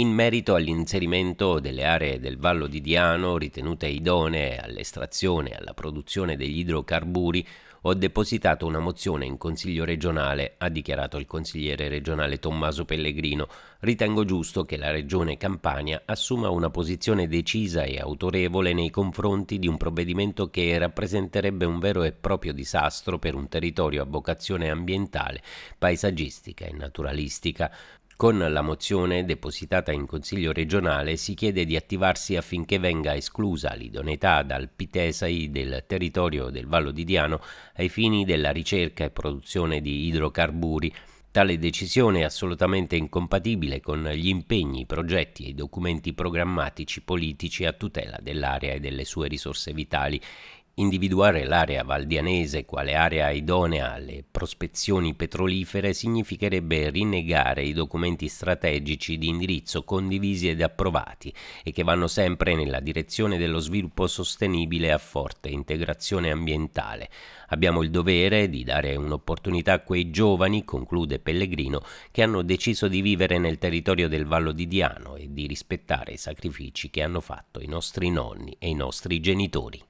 in merito all'inserimento delle aree del Vallo di Diano ritenute idonee all'estrazione e alla produzione degli idrocarburi, ho depositato una mozione in Consiglio regionale, ha dichiarato il consigliere regionale Tommaso Pellegrino. Ritengo giusto che la Regione Campania assuma una posizione decisa e autorevole nei confronti di un provvedimento che rappresenterebbe un vero e proprio disastro per un territorio a vocazione ambientale, paesaggistica e naturalistica. Con la mozione depositata in Consiglio regionale si chiede di attivarsi affinché venga esclusa l'idoneità dal Pitesai del territorio del Vallo di Diano ai fini della ricerca e produzione di idrocarburi. Tale decisione è assolutamente incompatibile con gli impegni, i progetti e i documenti programmatici politici a tutela dell'area e delle sue risorse vitali. Individuare l'area valdianese quale area idonea alle prospezioni petrolifere significherebbe rinnegare i documenti strategici di indirizzo condivisi ed approvati e che vanno sempre nella direzione dello sviluppo sostenibile a forte integrazione ambientale. Abbiamo il dovere di dare un'opportunità a quei giovani, conclude Pellegrino, che hanno deciso di vivere nel territorio del Vallo di Diano e di rispettare i sacrifici che hanno fatto i nostri nonni e i nostri genitori.